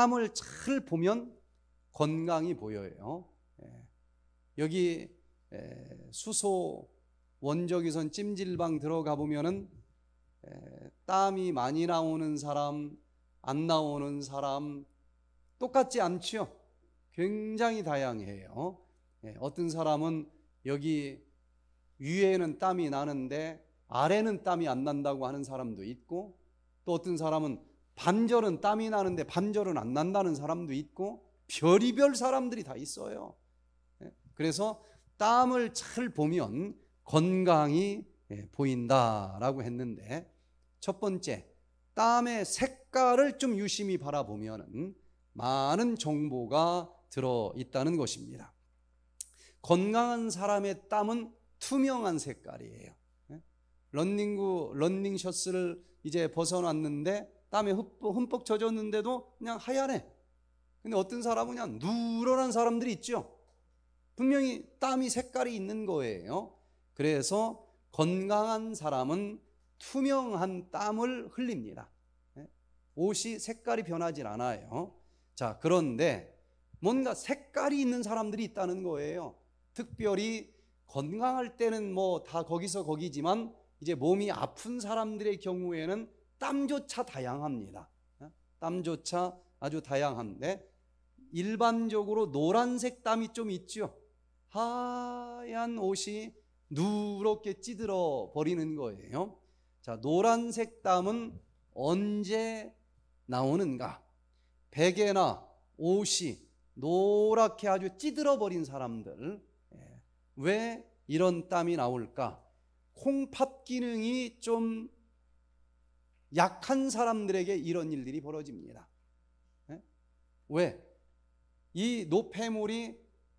땀을 잘 보면 건강이 보여요. 예. 여기 예, 수소 원적이선 찜질방 들어가 보면은 예, 땀이 많이 나오는 사람, 안 나오는 사람 똑같지 않지요. 굉장히 다양해요. 어떤 사람은 여기 위에는 땀이 나는데 아래는 땀이 안 난다고 하는 사람도 있고 또 어떤 사람은 반절은 땀이 나는데 반절은 안 난다는 사람도 있고 별이별 사람들이 다 있어요. 예, 그래서 땀을 잘 보면 건강이 예, 보인다라고 했는데 첫 번째 땀의 색깔을 좀 유심히 바라보면 많은 정보가 들어 있다는 것입니다. 건강한 사람의 땀은 투명한 색깔이에요. 예, 런닝구 런닝 셔츠를 이제 벗어놨는데 땀에 흠뻑 젖었는데도 그냥 하얀해. 근데 어떤 사람은 그냥 누런한 사람들이 있죠. 분명히 땀이 색깔이 있는 거예요. 그래서 건강한 사람은 투명한 땀을 흘립니다. 예? 옷이 색깔이 변하지 않아요. 자, 그런데 뭔가 색깔이 있는 사람들이 있다는 거예요. 특별히 건강할 때는 뭐 다 거기서 거기지만 이제 몸이 아픈 사람들의 경우에는 땀조차 다양합니다. 예? 땀조차 아주 다양한데 일반적으로 노란색 땀이 좀 있죠. 하얀 옷이 누렇게 찌들어 버리는 거예요. 자, 노란색 땀은 언제 나오는가? 베개나 옷이 노랗게 아주 찌들어 버린 사람들. 예, 왜 이런 땀이 나올까? 콩팥 기능이 좀 약한 사람들에게 이런 일들이 벌어집니다. 예? 왜? 이 노폐물이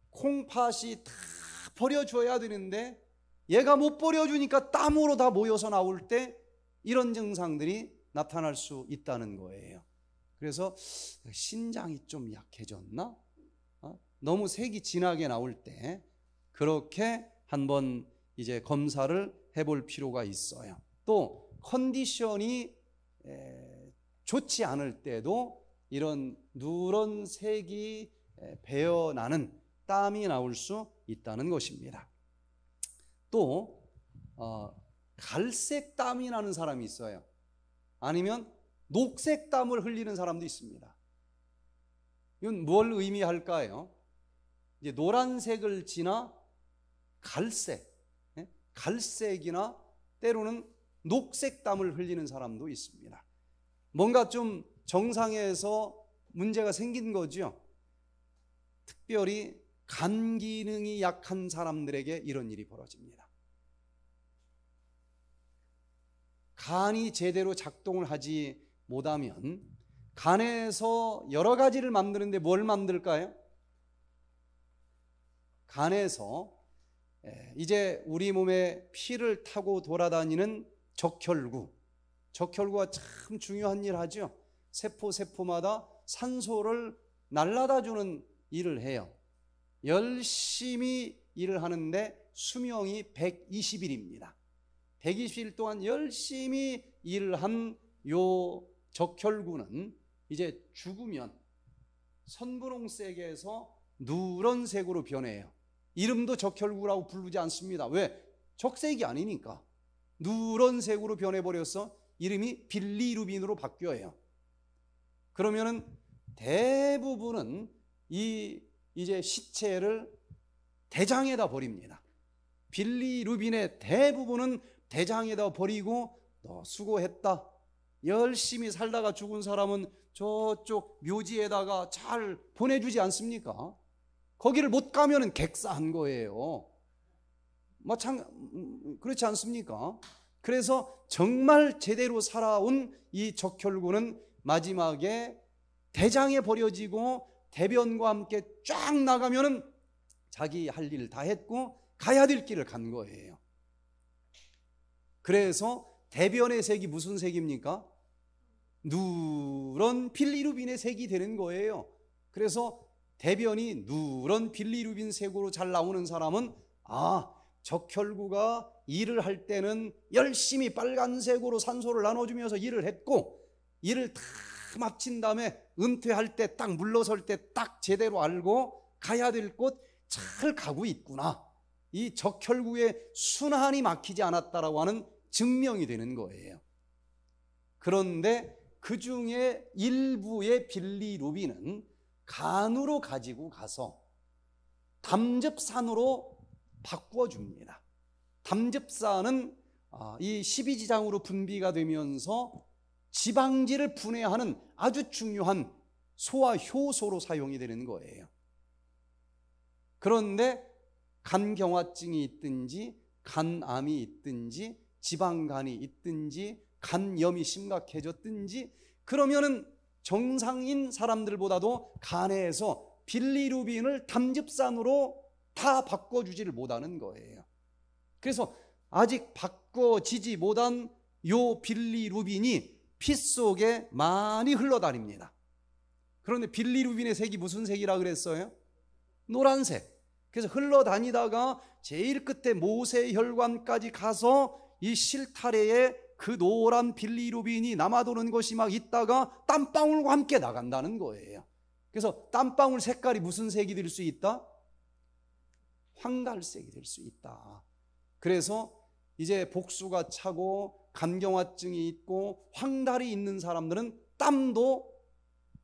콩팥이 다 버려줘야 되는데 얘가 못 버려주니까 땀으로 다 모여서 나올 때 이런 증상들이 나타날 수 있다는 거예요. 그래서 신장이 좀 약해졌나? 어? 너무 색이 진하게 나올 때 그렇게 한번 이제 검사를 해볼 필요가 있어요. 또 컨디션이 좋지 않을 때도 이런 누런색이 배어나는 땀이 나올 수 있다는 것입니다. 또 어, 갈색 땀이 나는 사람이 있어요. 아니면 녹색 땀을 흘리는 사람도 있습니다. 이건 뭘 의미할까요? 이제 노란색을 지나 갈색, 갈색이나 때로는 녹색 땀을 흘리는 사람도 있습니다. 뭔가 좀 정상에서 문제가 생긴 거죠. 특별히 간 기능이 약한 사람들에게 이런 일이 벌어집니다. 간이 제대로 작동을 하지 못하면 간에서 여러 가지를 만드는데 뭘 만들까요? 간에서 이제 우리 몸에 피를 타고 돌아다니는 적혈구. 적혈구가 참 중요한 일 하죠. 세포 세포마다 산소를 날라다 주는 일을 해요. 열심히 일을 하는데 수명이 120일입니다. 120일 동안 열심히 일을 한 요 적혈구는 이제 죽으면 선분홍색에서 누런색으로 변해요. 이름도 적혈구라고 부르지 않습니다. 왜? 적색이 아니니까. 누런색으로 변해버려서 이름이 빌리루빈으로 바뀌어요. 그러면은 대부분은 이 이제 시체를 대장에다 버립니다. 빌리루빈의 대부분은 대장에다 버리고 너 수고했다. 열심히 살다가 죽은 사람은 저쪽 묘지에다가 잘 보내주지 않습니까? 거기를 못가면 객사한 거예요. 마찬 음, 그렇지 않습니까? 그래서 정말 제대로 살아온 이 적혈구는 마지막에 대장에 버려지고 대변과 함께 쫙 나가면은 자기 할 일 다 했고 가야 될 길을 간 거예요. 그래서 대변의 색이 무슨 색입니까? 누런 필리루빈의 색이 되는 거예요. 그래서 대변이 누런 빌리루빈 색으로 잘 나오는 사람은 아 적혈구가 일을 할 때는 열심히 빨간색으로 산소를 나눠주면서 일을 했고 일을 다마친 다음에 은퇴할 때 딱 물러설 때 딱 제대로 알고 가야 될 곳 잘 가고 있구나 이 적혈구의 순환이 막히지 않았다라고 하는 증명이 되는 거예요 그런데 그 중에 일부의 빌리루비는 간으로 가지고 가서 담즙산으로 바꾸어 줍니다. 담즙사는 아, 이 12지장으로 분비가 되면서 지방질을 분해하는 아주 중요한 소화 효소로 사용이 되는 거예요. 그런데 간경화증이 있든지 간암이 있든지 지방간이 있든지 간염이 심각해졌든지 그러면은 정상인 사람들보다도 간에서 빌리루빈을 담즙산으로 다 바꿔주지를 못하는 거예요. 그래서 아직 바꿔지지 못한 요 빌리 루빈이 피 속에 많이 흘러다닙니다. 그런데 빌리 루빈의 색이 무슨 색이라 그랬어요? 노란색. 그래서 흘러다니다가 제일 끝에 모세혈관까지 가서 이 실타래에 그 노란 빌리 루빈이 남아도는 것이 막 있다가 땀방울과 함께 나간다는 거예요. 그래서 땀방울 색깔이 무슨 색이 될 수 있다? 황갈색이 될 수 있다. 그래서 이제 복수가 차고 감경화증이 있고 황달이 있는 사람들은 땀도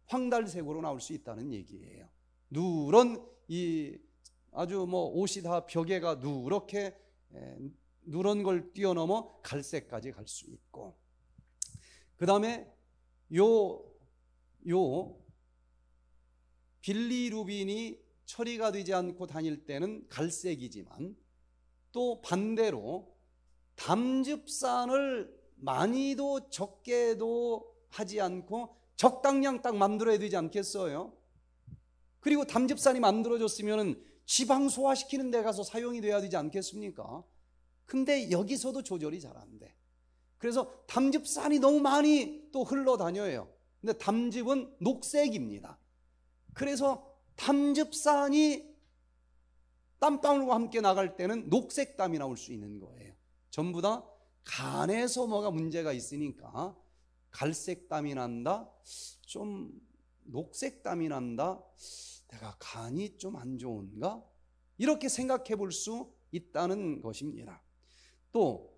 황달색으로 나올 수 있다는 얘기예요. 누런 이 아주 뭐 옷이 다 벽에가 누렇게 누런 걸 뛰어넘어 갈색까지 갈 수 있고 그 다음에 요 요 빌리루빈이 처리가 되지 않고 다닐 때는 갈색이지만 또 반대로 담즙산을 많이도 적게도 하지 않고 적당량 딱 만들어야 되지 않겠어요? 그리고 담즙산이 만들어졌으면 지방 소화시키는 데 가서 사용이 돼야 되지 않겠습니까? 근데 여기서도 조절이 잘 안 돼. 그래서 담즙산이 너무 많이 또 흘러다녀요. 근데 담즙은 녹색입니다. 그래서 탐즙 산이 땀방울과 함께 나갈 때는 녹색 땀이 나올 수 있는 거예요. 전부 다 간에서 뭐가 문제가 있으니까 갈색 땀이 난다. 좀 녹색 땀이 난다. 내가 간이 좀 안 좋은가? 이렇게 생각해 볼 수 있다는 것입니다. 또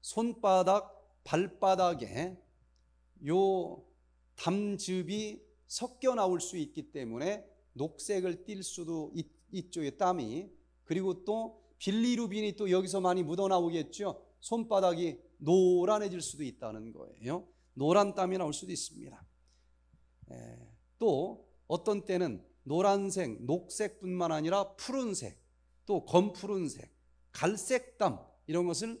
손바닥, 발바닥에 요 담즙이 섞여 나올 수 있기 때문에 녹색을 띨 수도 있, 있죠. 땀이. 그리고 또 빌리루빈이 또 여기서 많이 묻어나오겠죠. 손바닥이 노란해질 수도 있다는 거예요. 노란 땀이 나올 수도 있습니다. 에, 예, 또 어떤 때는 노란색, 녹색뿐만 아니라 푸른색, 또 검푸른색, 갈색 땀 이런 것을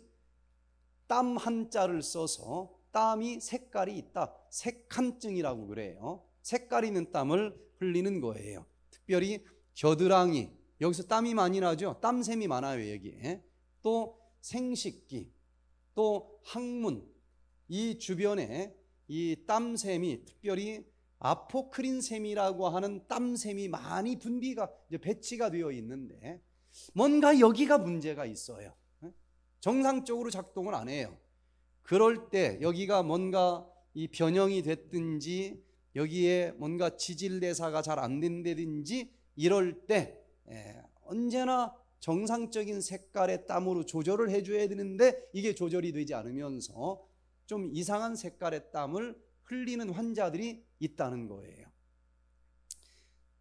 땀 한자를 써서 땀이 색깔이 있다. 색한증이라고 그래요. 색깔 있는 땀을 흘리는 거예요. 특별히 겨드랑이 여기서 땀이 많이 나죠. 땀샘이 많아요 여기. 또 생식기, 또 항문 이 주변에 이 땀샘이 특별히 아포크린샘이라고 하는 땀샘이 많이 분비가 이제 배치가 되어 있는데 뭔가 여기가 문제가 있어요. 정상적으로 작동을 안 해요. 그럴 때 여기가 뭔가 이 변형이 됐든지 여기에 뭔가 지질대사가 잘 안 된다든지 이럴 때 예, 언제나 정상적인 색깔의 땀으로 조절을 해줘야 되는데 이게 조절이 되지 않으면서 좀 이상한 색깔의 땀을 흘리는 환자들이 있다는 거예요.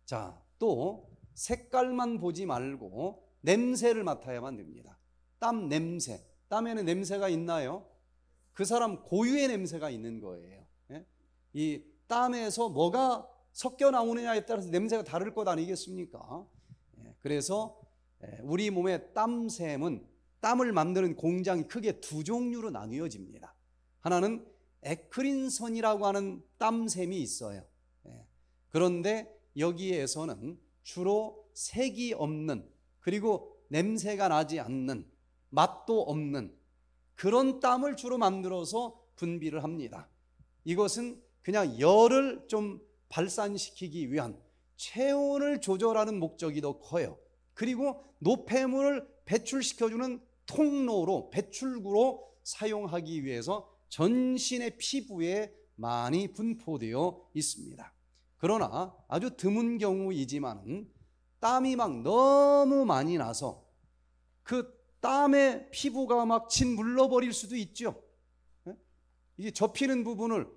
자, 또 색깔만 보지 말고 냄새를 맡아야만 됩니다. 땀 냄새. 땀에는 냄새가 있나요? 그 사람 고유의 냄새가 있는 거예요. 예? 이 땀에서 뭐가 섞여 나오느냐에 따라서 냄새가 다를 것 아니겠습니까? 예, 그래서 예, 우리 몸의 땀샘은 땀을 만드는 공장이 크게 두 종류로 나뉘어집니다. 하나는 에크린선이라고 하는 땀샘이 있어요. 예, 그런데 여기에서는 주로 색이 없는 그리고 냄새가 나지 않는 맛도 없는 그런 땀을 주로 만들어서 분비를 합니다. 이것은 그냥 열을 좀 발산시키기 위한 체온을 조절하는 목적이 더 커요. 그리고 노폐물을 배출시켜주는 통로로 배출구로 사용하기 위해서 전신의 피부에 많이 분포되어 있습니다. 그러나 아주 드문 경우이지만 땀이 막 너무 많이 나서 그 땀에 피부가 막 짓물러버릴 수도 있죠. 예? 이게 접히는 부분을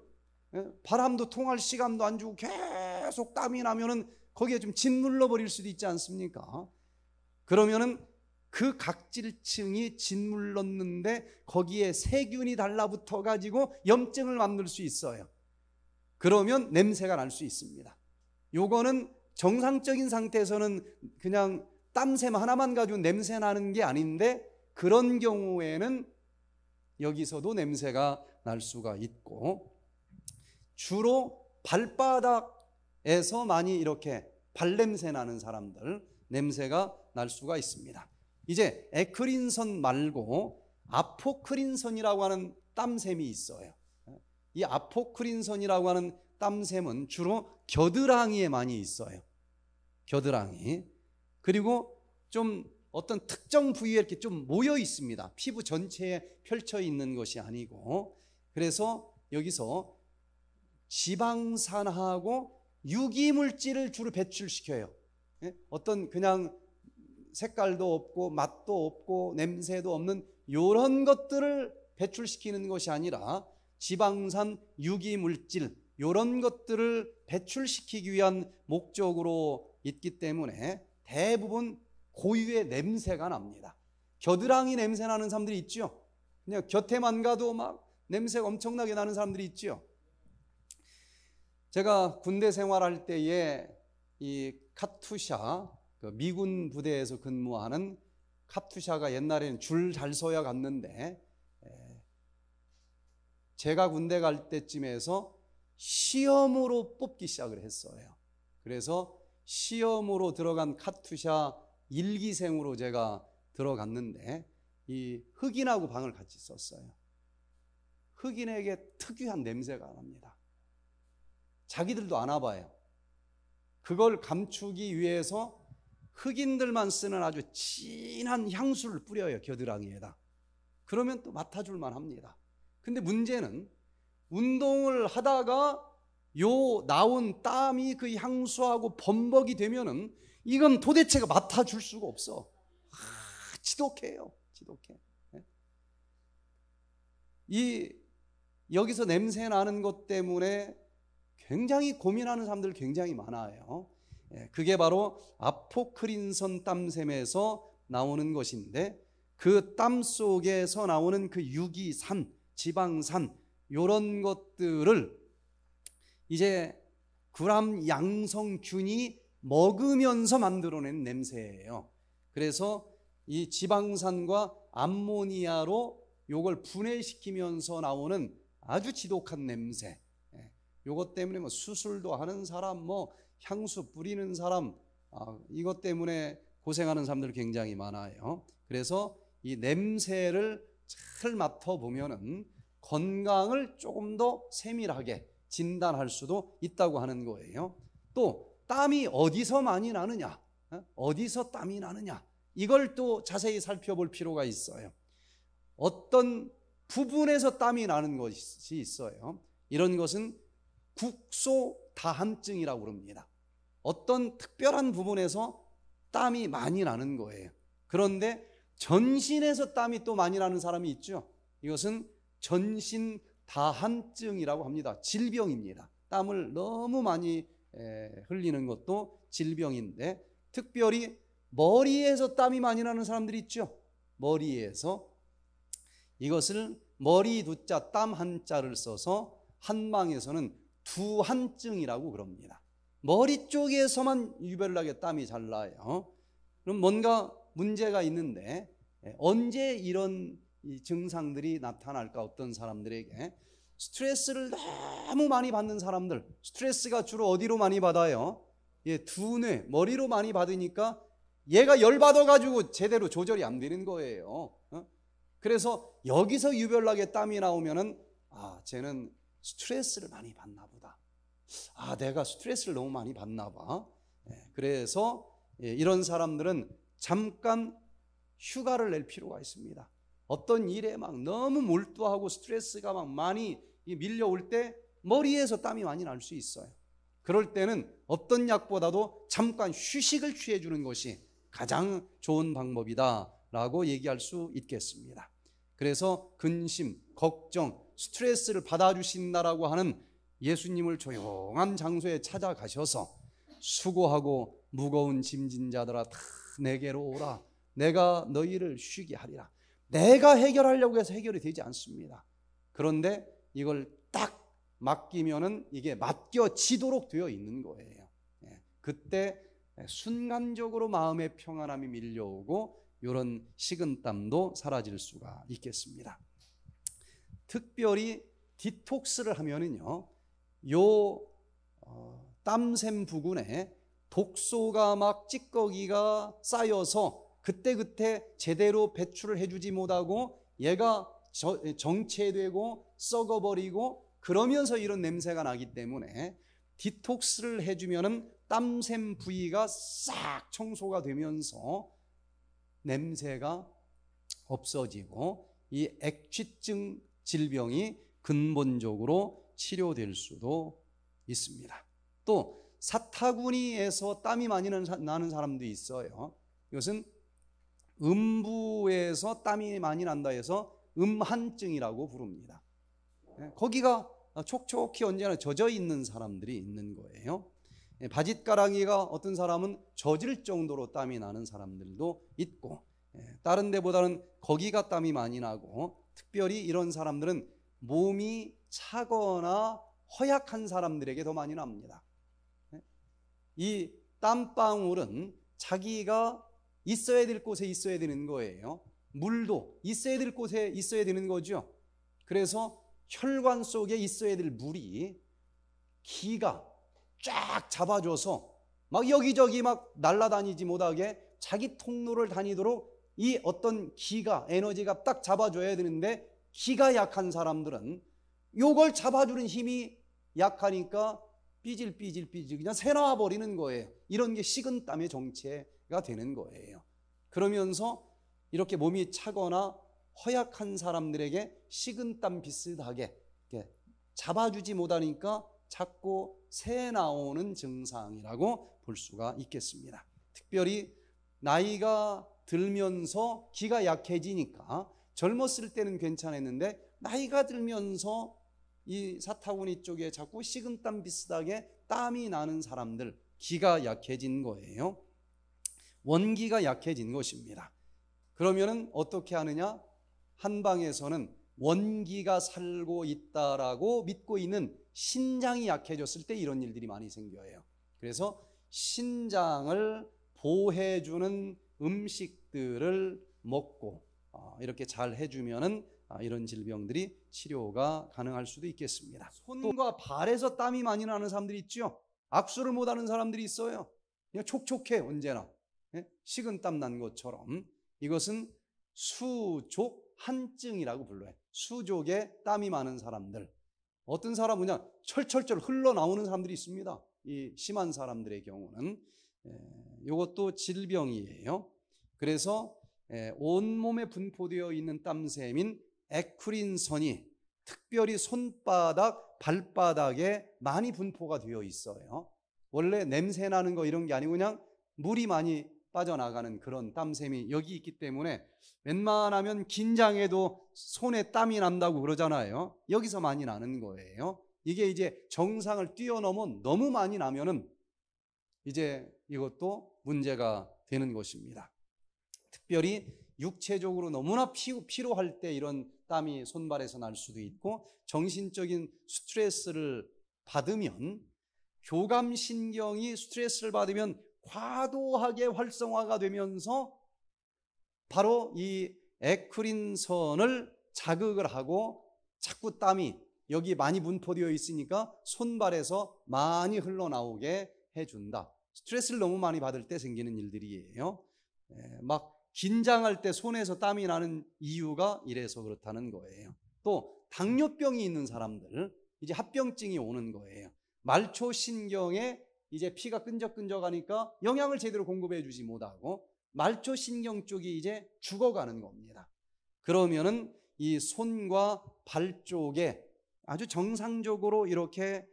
예? 바람도 통할 시간도 안 주고 계속 땀이 나면은 거기에 좀 짓눌러 버릴 수도 있지 않습니까? 그러면은 그 각질층이 짓물렀는데 거기에 세균이 달라붙어 가지고 염증을 만들 수 있어요. 그러면 냄새가 날 수 있습니다. 요거는 정상적인 상태에서는 그냥 땀샘 하나만 가지고 냄새 나는 게 아닌데 그런 경우에는 여기서도 냄새가 날 수가 있고 주로 발바닥에서 많이 이렇게 발냄새 나는 사람들 냄새가 날 수가 있습니다. 이제 에크린선 말고 아포크린선이라고 하는 땀샘이 있어요. 이 아포크린선이라고 하는 땀샘은 주로 겨드랑이에 많이 있어요. 겨드랑이. 그리고 좀 어떤 특정 부위에 이렇게 좀 모여 있습니다. 피부 전체에 펼쳐 있는 것이 아니고. 그래서 여기서 지방산하고 유기물질을 주로 배출시켜요. 예? 어떤 그냥 색깔도 없고 맛도 없고 냄새도 없는 이런 것들을 배출시키는 것이 아니라 지방산 유기물질 이런 것들을 배출시키기 위한 목적으로 있기 때문에 대부분 고유의 냄새가 납니다. 겨드랑이 냄새 나는 사람들이 있죠. 그냥 곁에만 가도 막 냄새가 엄청나게 나는 사람들이 있죠. 제가 군대 생활할 때에 이 카투샤 그 미군 부대에서 근무하는 카투샤가 옛날에는 줄 잘 서야 갔는데 제가 군대 갈 때쯤에서 시험으로 뽑기 시작을 했어요. 그래서 시험으로 들어간 카투샤 일기생으로 제가 들어갔는데 이 흑인하고 방을 같이 썼어요. 흑인에게 특유한 냄새가 납니다. 자기들도 안 와봐요. 그걸 감추기 위해서 흑인들만 쓰는 아주 진한 향수를 뿌려요, 겨드랑이에다. 그러면 또 맡아줄만 합니다. 근데 문제는 운동을 하다가 요 나온 땀이 그 향수하고 범벅이 되면은 이건 도대체가 맡아줄 수가 없어. 아, 지독해요. 지독해. 네? 이 여기서 냄새 나는 것 때문에 굉장히 고민하는 사람들 굉장히 많아요. 예, 그게 바로 아포크린선 땀샘에서 나오는 것인데 그 땀 속에서 나오는 그 유기산, 지방산 이런 것들을 이제 구람 양성균이 먹으면서 만들어낸 냄새예요. 그래서 이 지방산과 암모니아로 요걸 분해시키면서 나오는 아주 지독한 냄새. 요것 때문에 뭐 수술도 하는 사람, 뭐 향수 뿌리는 사람, 아, 이것 때문에 고생하는 사람들 굉장히 많아요. 그래서 이 냄새를 잘 맡아보면은 건강을 조금 더 세밀하게 진단할 수도 있다고 하는 거예요. 또 땀이 어디서 많이 나느냐, 어? 어디서 땀이 나느냐, 이걸 또 자세히 살펴볼 필요가 있어요. 어떤 부분에서 땀이 나는 것이 있어요. 이런 것은 국소다함증이라고 그럽니다. 어떤 특별한 부분에서 땀이 많이 나는 거예요. 그런데 전신에서 땀이 또 많이 나는 사람이 있죠. 이것은 전신 다함증이라고 합니다. 질병입니다. 땀을 너무 많이 흘리는 것도 질병인데 특별히 머리에서 땀이 많이 나는 사람들이 있죠. 머리에서 이것을 머리 두 자 땀 한자를 써서 한망에서는 두한증이라고 그럽니다. 머리 쪽에서만 유별나게 땀이 잘 나요. 어? 그럼 뭔가 문제가 있는데 예, 언제 이런 증상들이 나타날까 어떤 사람들에게 스트레스를 너무 많이 받는 사람들 스트레스가 주로 어디로 많이 받아요? 예, 두뇌 머리로 많이 받으니까 얘가 열 받아가지고 제대로 조절이 안 되는 거예요. 어? 그래서 여기서 유별나게 땀이 나오면은 아 쟤는 스트레스를 많이 받나 보다. 아, 내가 스트레스를 너무 많이 받나 봐. 예, 그래서 예, 이런 사람들은 잠깐 휴가를 낼 필요가 있습니다. 어떤 일에 막 너무 몰두하고 스트레스가 막 많이 밀려올 때 머리에서 땀이 많이 날 수 있어요. 그럴 때는 어떤 약보다도 잠깐 휴식을 취해 주는 것이 가장 좋은 방법이다라고 얘기할 수 있겠습니다. 그래서 근심, 걱정, 스트레스를 받아주신다라고 하는 예수님을 조용한 장소에 찾아가셔서 수고하고 무거운 짐진 자들아 다 내게로 오라 내가 너희를 쉬게 하리라 내가 해결하려고 해서 해결이 되지 않습니다 그런데 이걸 딱 맡기면은 이게 맡겨지도록 되어 있는 거예요 예, 그때 순간적으로 마음의 평안함이 밀려오고 이런 식은땀도 사라질 수가 있겠습니다 특별히 디톡스를 하면은요 요 어, 땀샘 부근에 독소가 막 찌꺼기가 쌓여서 그때그때 제대로 배출을 해주지 못하고 얘가 정체되고 썩어버리고 그러면서 이런 냄새가 나기 때문에 디톡스를 해주면은 땀샘 부위가 싹 청소가 되면서 냄새가 없어지고 이 액취증 질병이 근본적으로 치료될 수도 있습니다. 또 사타구니에서 땀이 많이 나는 사람도 있어요. 이것은 음부에서 땀이 많이 난다 해서 음한증이라고 부릅니다. 예, 거기가 촉촉히 언제나 젖어 있는 사람들이 있는 거예요. 예, 바짓가랑이가 어떤 사람은 젖을 정도로 땀이 나는 사람들도 있고 예, 다른 데보다는 거기가 땀이 많이 나고 특별히 이런 사람들은 몸이 차거나 허약한 사람들에게 더 많이 납니다. 네? 이 땀방울은 자기가 있어야 될 곳에 있어야 되는 거예요. 물도 있어야 될 곳에 있어야 되는 거죠. 그래서 혈관 속에 있어야 될 물이 기가 쫙 잡아줘서 막 여기저기 막 날아다니지 못하게 자기 통로를 다니도록 이 어떤 기가 에너지가 딱 잡아줘야 되는데 기가 약한 사람들은 요걸 잡아주는 힘이 약하니까 삐질삐질삐질 그냥 새나와 버리는 거예요. 이런 게 식은 땀의 정체가 되는 거예요. 그러면서 이렇게 몸이 차거나 허약한 사람들에게 식은 땀 비슷하게 잡아주지 못하니까 자꾸 새 나오는 증상이라고 볼 수가 있겠습니다. 특별히 나이가 들면서 기가 약해지니까 젊었을 때는 괜찮았는데 나이가 들면서 이 사타구니 쪽에 자꾸 식은땀 비슷하게 땀이 나는 사람들 기가 약해진 거예요. 원기가 약해진 것입니다. 그러면은 어떻게 하느냐? 한방에서는 원기가 살고 있다라고 믿고 있는 신장이 약해졌을 때 이런 일들이 많이 생겨요. 그래서 신장을 보해주는 호 음식들을 먹고 어, 이렇게 잘 해주면은 아, 이런 질병들이 치료가 가능할 수도 있겠습니다. 손과 발에서 땀이 많이 나는 사람들이 있죠. 악수를 못하는 사람들이 있어요. 그냥 촉촉해 언제나 예? 식은 땀 난 것처럼 이것은 수족 한증이라고 불러요. 수족에 땀이 많은 사람들. 어떤 사람은 그냥 철철철 흘러나오는 사람들이 있습니다. 이 심한 사람들의 경우는 이것도 예, 질병이에요. 그래서 예, 온몸에 분포되어 있는 땀샘인 에크린선이 특별히 손바닥, 발바닥에 많이 분포가 되어 있어요. 원래 냄새 나는 거 이런 게 아니고 그냥 물이 많이 빠져나가는 그런 땀샘이 여기 있기 때문에 웬만하면 긴장해도 손에 땀이 난다고 그러잖아요. 여기서 많이 나는 거예요. 이게 이제 정상을 뛰어넘은 너무 많이 나면은 이제 이것도 문제가 되는 것입니다. 특별히 육체적으로 너무나 피, 피로할 때 이런 땀이 손발에서 날 수도 있고 정신적인 스트레스를 받으면 교감신경이 스트레스를 받으면 과도하게 활성화가 되면서 바로 이 에크린선을 자극을 하고 자꾸 땀이 여기 많이 분포되어 있으니까 손발에서 많이 흘러나오게 해준다. 스트레스를 너무 많이 받을 때 생기는 일들이에요. 예, 막 긴장할 때 손에서 땀이 나는 이유가 이래서 그렇다는 거예요. 또 당뇨병이 있는 사람들 이제 합병증이 오는 거예요. 말초 신경에 이제 피가 끈적끈적하니까 영양을 제대로 공급해 주지 못하고 말초 신경 쪽이 이제 죽어가는 겁니다. 그러면은 이 손과 발 쪽에 아주 정상적으로 이렇게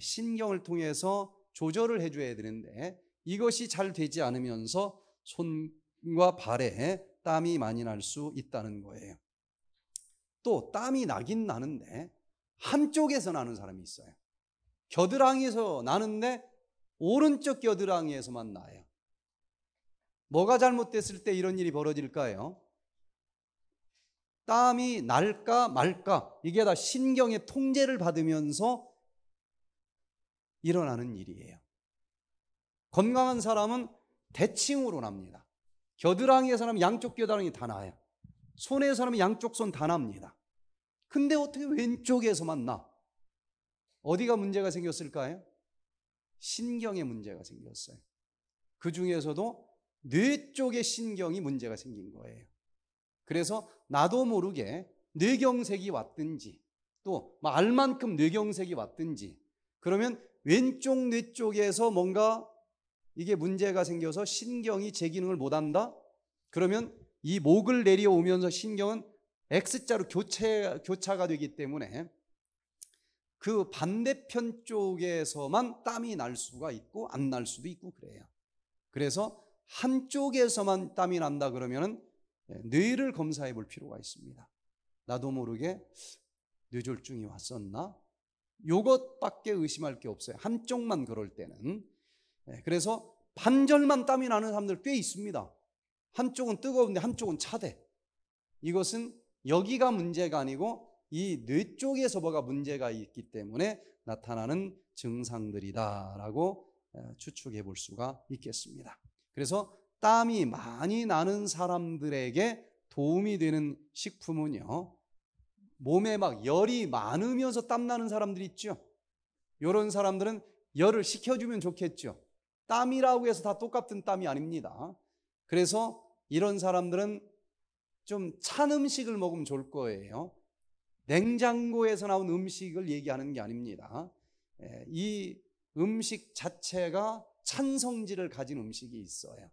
신경을 통해서 조절을 해줘야 되는데 이것이 잘 되지 않으면서 손, 과 발에 땀이 많이 날 수 있다는 거예요. 또 땀이 나긴 나는데 한쪽에서 나는 사람이 있어요. 겨드랑이에서 나는데 오른쪽 겨드랑이에서만 나요. 뭐가 잘못됐을 때 이런 일이 벌어질까요? 땀이 날까 말까 이게 다 신경의 통제를 받으면서 일어나는 일이에요. 건강한 사람은 대칭으로 납니다. 겨드랑이에사람면 양쪽 겨드랑이 다 나요. 아손에사람면 양쪽 손 다 납니다. 근데 어떻게 왼쪽에서만 나? 어디가 문제가 생겼을까요? 신경에 문제가 생겼어요. 그 중에서도 뇌 쪽의 신경이 문제가 생긴 거예요. 그래서 나도 모르게 뇌경색이 왔든지 또 뭐 알만큼 뇌경색이 왔든지 그러면 왼쪽 뇌 쪽에서 뭔가 이게 문제가 생겨서 신경이 제 기능을 못 한다? 그러면 이 목을 내려오면서 신경은 X자로 교체, 교차가 되기 때문에 그 반대편 쪽에서만 땀이 날 수가 있고 안 날 수도 있고 그래요. 그래서 한쪽에서만 땀이 난다 그러면 뇌를 검사해 볼 필요가 있습니다. 나도 모르게 뇌졸중이 왔었나? 요것밖에 의심할 게 없어요. 한쪽만 그럴 때는. 네, 그래서 반절만 땀이 나는 사람들 꽤 있습니다. 한쪽은 뜨거운데 한쪽은 차대. 이것은 여기가 문제가 아니고 이 뇌 쪽에서 뭐가 문제가 있기 때문에 나타나는 증상들이다라고 추측해 볼 수가 있겠습니다. 그래서 땀이 많이 나는 사람들에게 도움이 되는 식품은요. 몸에 막 열이 많으면서 땀 나는 사람들이 있죠. 이런 사람들은 열을 식혀주면 좋겠죠. 땀이라고 해서 다 똑같은 땀이 아닙니다. 그래서 이런 사람들은 좀 찬 음식을 먹으면 좋을 거예요. 냉장고에서 나온 음식을 얘기하는 게 아닙니다. 예, 이 음식 자체가 찬 성질을 가진 음식이 있어요.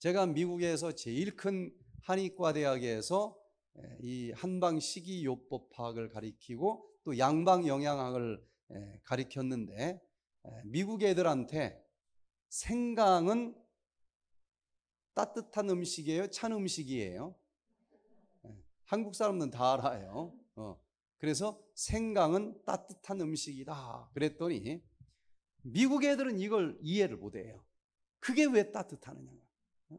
제가 미국에서 제일 큰 한의과 대학에서 예, 이 한방 식이요법학을 가리키고 또 양방 영양학을 예, 가리켰는데 미국 애들한테 생강은 따뜻한 음식이에요? 찬 음식이에요? 예, 한국 사람들은 다 알아요. 어. 그래서 생강은 따뜻한 음식이다. 그랬더니 미국 애들은 이걸 이해를 못해요. 그게 왜 따뜻하느냐? 어?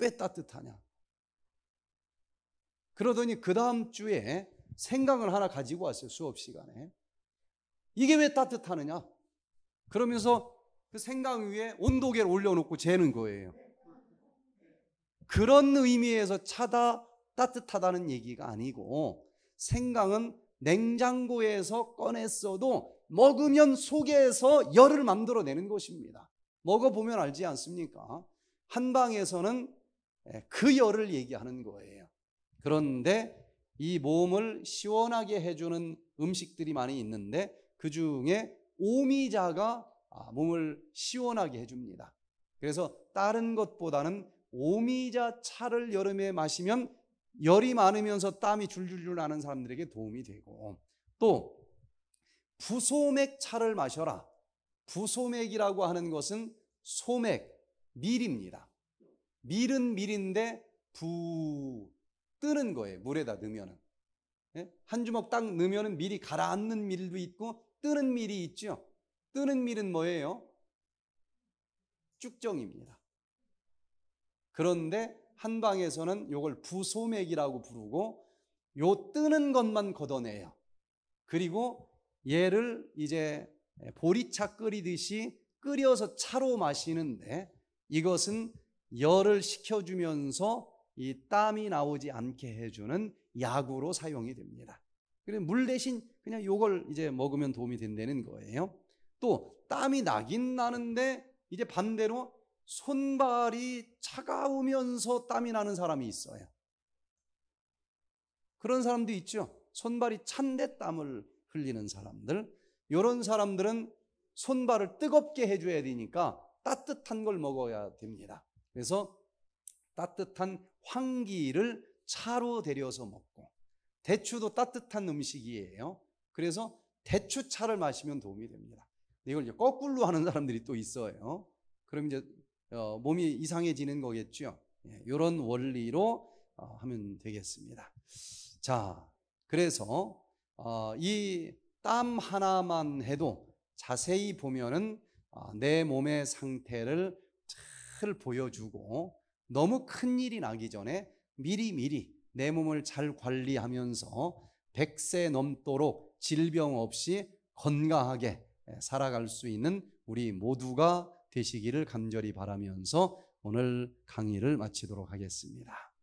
왜 따뜻하냐? 그러더니 그 다음 주에 생강을 하나 가지고 왔어요. 수업 시간에. 이게 왜 따뜻하느냐? 그러면서 그 생강 위에 온도계를 올려놓고 재는 거예요. 그런 의미에서 차다 따뜻하다는 얘기가 아니고 생강은 냉장고에서 꺼냈어도 먹으면 속에서 열을 만들어내는 것입니다. 먹어보면 알지 않습니까? 한방에서는 예, 그 열을 얘기하는 거예요. 그런데 이 몸을 시원하게 해주는 음식들이 많이 있는데 그 중에 오미자가 아, 몸을 시원하게 해줍니다. 그래서 다른 것보다는 오미자 차를 여름에 마시면 열이 많으면서 땀이 줄줄줄 나는 사람들에게 도움이 되고 또 부소맥 차를 마셔라. 부소맥이라고 하는 것은 소맥, 밀입니다. 밀은 밀인데 부 뜨는 거예요. 물에다 넣으면은 예? 한 주먹 딱 넣으면은 밀이 가라앉는 밀도 있고 뜨는 밀이 있죠. 뜨는 밀은 뭐예요? 쭉정입니다. 그런데 한방에서는 이걸 부소맥이라고 부르고 요 뜨는 것만 걷어내요. 그리고 얘를 이제 보리차 끓이듯이 끓여서 차로 마시는데 이것은 열을 식혀주면서 이 땀이 나오지 않게 해주는 약으로 사용이 됩니다. 그래서 물 대신 그냥 요걸 이제 먹으면 도움이 된다는 거예요. 또 땀이 나긴 나는데 이제 반대로 손발이 차가우면서 땀이 나는 사람이 있어요. 그런 사람도 있죠. 손발이 찬데 땀을 흘리는 사람들. 이런 사람들은 손발을 뜨겁게 해줘야 되니까 따뜻한 걸 먹어야 됩니다. 그래서 따뜻한 황기를 차로 데려서 먹고 대추도 따뜻한 음식이에요. 그래서 대추차를 마시면 도움이 됩니다. 이걸 이제 거꾸로 하는 사람들이 또 있어요. 그럼 이제 어, 몸이 이상해지는 거겠죠. 이런 예, 원리로 어, 하면 되겠습니다. 자, 그래서 어, 이땀 하나만 해도 자세히 보면은 내 몸의 상태를 잘 보여주고 너무 큰 일이 나기 전에 미리 미리 내 몸을 잘 관리하면서 100세 넘도록 질병 없이 건강하게 예, 살아갈 수 있는 우리 모두가 되시기를 간절히 바라면서 오늘 강의를 마치도록 하겠습니다.